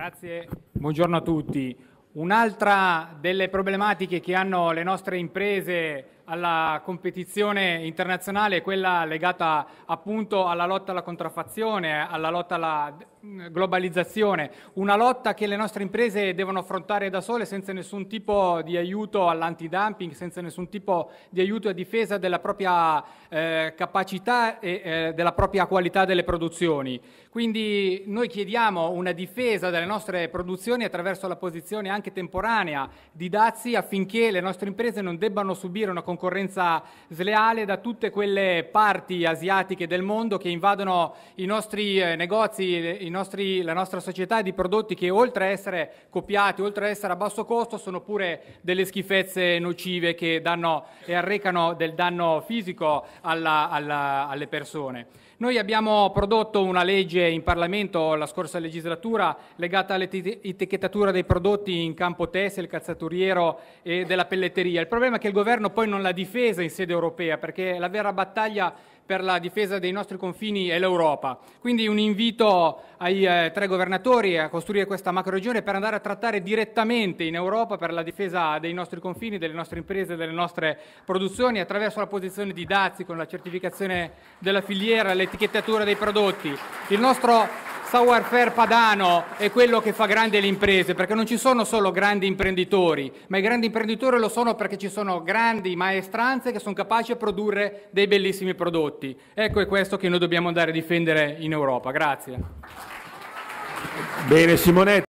Grazie, buongiorno a tutti. Un'altra delle problematiche che hanno le nostre imprese alla competizione internazionale, quella legata appunto alla lotta alla contraffazione, alla lotta alla mm, globalizzazione, una lotta che le nostre imprese devono affrontare da sole senza nessun tipo di aiuto all'antidumping, senza nessun tipo di aiuto a difesa della propria eh, capacità e eh, della propria qualità delle produzioni. Quindi noi chiediamo una difesa delle nostre produzioni attraverso la posizione anche temporanea di dazi affinché le nostre imprese non debbano subire una concorrenza concorrenza sleale da tutte quelle parti asiatiche del mondo che invadono i nostri eh, negozi, i nostri, la nostra società di prodotti che oltre a essere copiati, oltre a essere a basso costo, sono pure delle schifezze nocive che danno e arrecano del danno fisico alla, alla, alle persone. Noi abbiamo prodotto una legge in Parlamento la scorsa legislatura legata all'etichettatura dei prodotti in campo tessile, calzaturiero e della pelletteria. Il problema è che il governo poi non la la difesa in sede europea, perché la vera battaglia per la difesa dei nostri confini è l'Europa. Quindi un invito ai eh, tre governatori a costruire questa macroregione per andare a trattare direttamente in Europa per la difesa dei nostri confini, delle nostre imprese, delle nostre produzioni attraverso la posizione di dazi con la certificazione della filiera, l'etichettatura dei prodotti. Il nostro savoir-faire padano è quello che fa grandi le imprese, perché non ci sono solo grandi imprenditori, ma i grandi imprenditori lo sono perché ci sono grandi maestranze che sono capaci a produrre dei bellissimi prodotti. Ecco è questo che noi dobbiamo andare a difendere in Europa. Grazie. Bene Simonetti.